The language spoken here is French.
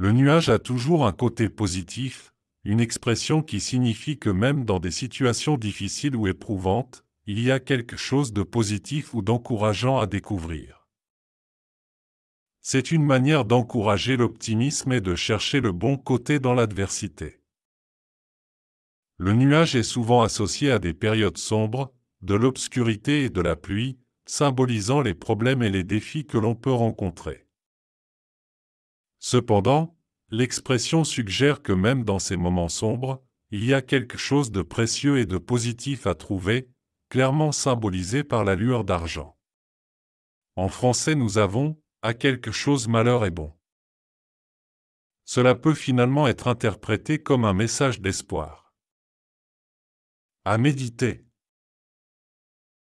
Le nuage a toujours un côté positif, une expression qui signifie que même dans des situations difficiles ou éprouvantes, il y a quelque chose de positif ou d'encourageant à découvrir. C'est une manière d'encourager l'optimisme et de chercher le bon côté dans l'adversité. Le nuage est souvent associé à des périodes sombres, de l'obscurité et de la pluie, symbolisant les problèmes et les défis que l'on peut rencontrer. Cependant, l'expression suggère que même dans ces moments sombres, il y a quelque chose de précieux et de positif à trouver, clairement symbolisé par la lueur d'argent. En français nous avons « à quelque chose malheur est bon ». Cela peut finalement être interprété comme un message d'espoir. À méditer.